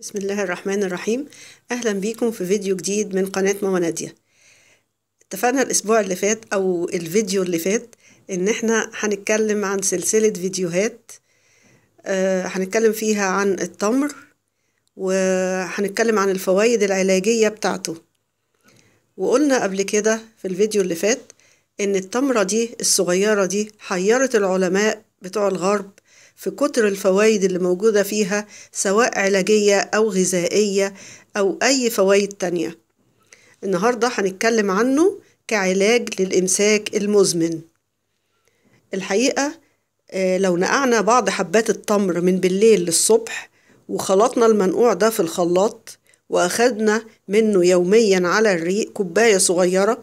بسم الله الرحمن الرحيم أهلا بيكم في فيديو جديد من قناة ماما نادية اتفقنا الأسبوع اللي فات أو الفيديو اللي فات إن احنا هنتكلم عن سلسلة فيديوهات آه، هنتكلم فيها عن التمر وهنتكلم عن الفوائد العلاجية بتاعته وقلنا قبل كده في الفيديو اللي فات إن التمرة دي الصغيرة دي حيرت العلماء بتوع الغرب في كتر الفوائد اللي موجودة فيها سواء علاجية أو غذائية أو أي فوائد تانية النهاردة هنتكلم عنه كعلاج للإمساك المزمن الحقيقة آه، لو نقعنا بعض حبات التمر من بالليل للصبح وخلطنا المنقوع ده في الخلاط وأخدنا منه يوميا على الريق كوباية صغيرة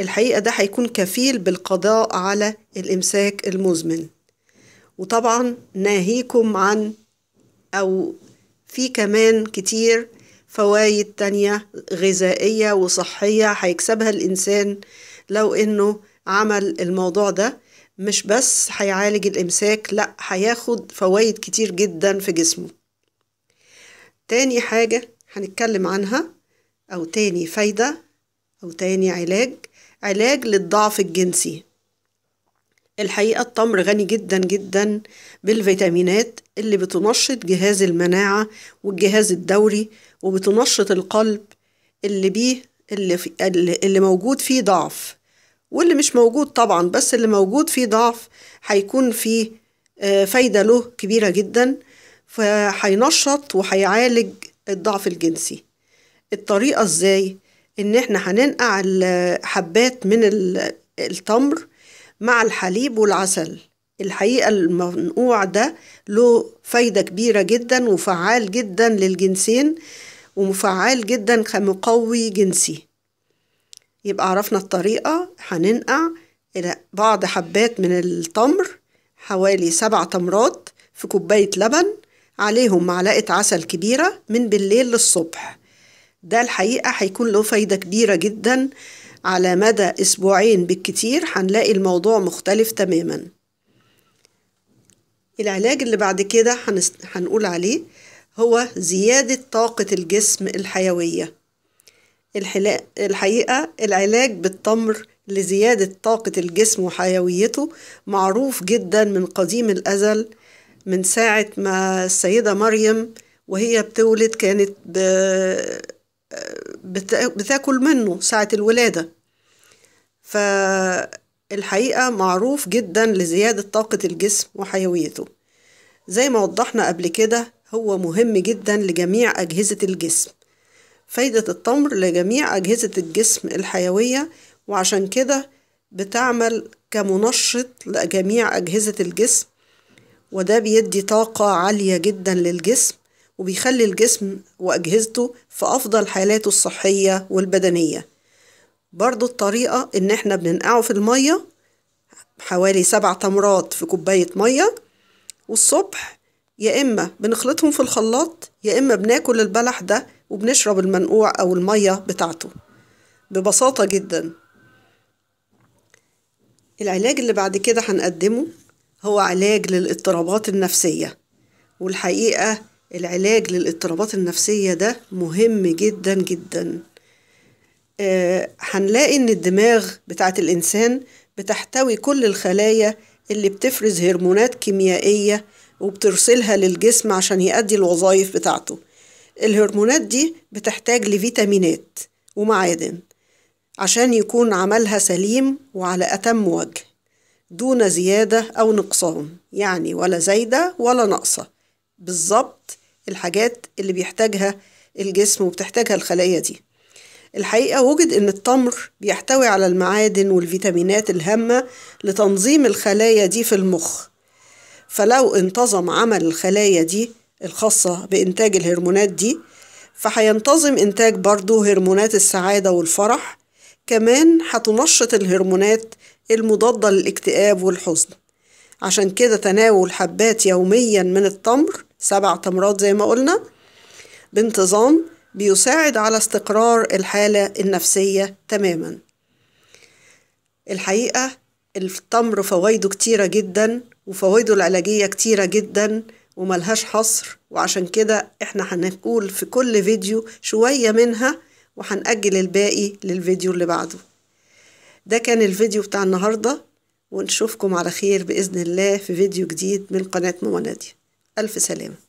الحقيقة ده هيكون كفيل بالقضاء على الإمساك المزمن وطبعا ناهيكم عن أو في كمان كتير فوائد تانية غذائية وصحية هيكسبها الإنسان لو إنه عمل الموضوع ده مش بس هيعالج الإمساك لأ هياخد فوائد كتير جدا في جسمه تاني حاجة هنتكلم عنها أو تاني فايدة أو تاني علاج علاج للضعف الجنسي الحقيقة التمر غني جدا جدا بالفيتامينات اللي بتنشط جهاز المناعة والجهاز الدوري وبتنشط القلب اللي بيه اللي, في اللي موجود فيه ضعف واللي مش موجود طبعا بس اللي موجود فيه ضعف هيكون فيه آه، فايدة له كبيرة جدا فهينشط وهيعالج الضعف الجنسي الطريقة ازاي ان احنا هننقع حبات من التمر مع الحليب والعسل الحقيقة المنقوع ده له فايدة كبيرة جدا وفعال جدا للجنسين ومفعال جدا كمقوي جنسي يبقى عرفنا الطريقة هننقع بعض حبات من التمر حوالي سبع تمرات في كوباية لبن عليهم معلقة عسل كبيرة من بالليل للصبح ده الحقيقة هيكون له فايدة كبيرة جدا على مدى أسبوعين بالكتير هنلاقي الموضوع مختلف تماما العلاج اللي بعد كده هنس... هنقول عليه هو زيادة طاقة الجسم الحيوية الحلا... الحقيقة العلاج بالتمر لزيادة طاقة الجسم وحيويته معروف جدا من قديم الأزل من ساعة ما السيدة مريم وهي بتولد كانت ب... بتاكل منه ساعة الولادة فالحقيقة معروف جدا لزيادة طاقة الجسم وحيويته زي ما وضحنا قبل كده هو مهم جدا لجميع أجهزة الجسم فايدة التمر لجميع أجهزة الجسم الحيوية وعشان كده بتعمل كمنشط لجميع أجهزة الجسم وده بيدي طاقة عالية جدا للجسم وبيخلي الجسم وأجهزته في أفضل حالاته الصحية والبدنية برضو الطريقة إن إحنا بننقعه في المية حوالي سبع تمرات في كوباية مية والصبح يا إما بنخلطهم في الخلاط يا إما بناكل البلح ده وبنشرب المنقوع أو المية بتاعته ببساطة جدا العلاج اللي بعد كده هنقدمه هو علاج للاضطرابات النفسية والحقيقة العلاج للاضطرابات النفسية ده مهم جدا جدا آه، هنلاقي ان الدماغ بتاعة الانسان بتحتوي كل الخلايا اللي بتفرز هرمونات كيميائية وبترسلها للجسم عشان يؤدي الوظائف بتاعته الهرمونات دي بتحتاج لفيتامينات ومعادن عشان يكون عملها سليم وعلى أتم وجه دون زيادة أو نقصان يعني ولا زايدة ولا ناقصة بالظبط الحاجات اللي بيحتاجها الجسم وبتحتاجها الخلايا دي الحقيقة وجد إن التمر بيحتوي على المعادن والفيتامينات الهامة لتنظيم الخلايا دي في المخ فلو انتظم عمل الخلايا دي الخاصة بإنتاج الهرمونات دي فهينتظم إنتاج برضو هرمونات السعادة والفرح كمان هتنشط الهرمونات المضادة للاكتئاب والحزن عشان كده تناول حبات يوميا من التمر سبع تمرات زي ما قلنا بانتظام بيساعد على استقرار الحالة النفسية تماما الحقيقة التمر فوائده كتيرة جدا وفوائده العلاجية كتيرة جدا وملهاش حصر وعشان كده احنا هنقول في كل فيديو شوية منها وهنأجل الباقي للفيديو اللي بعده ده كان الفيديو بتاع النهاردة ونشوفكم على خير بإذن الله في فيديو جديد من قناة ماما ألف سلامة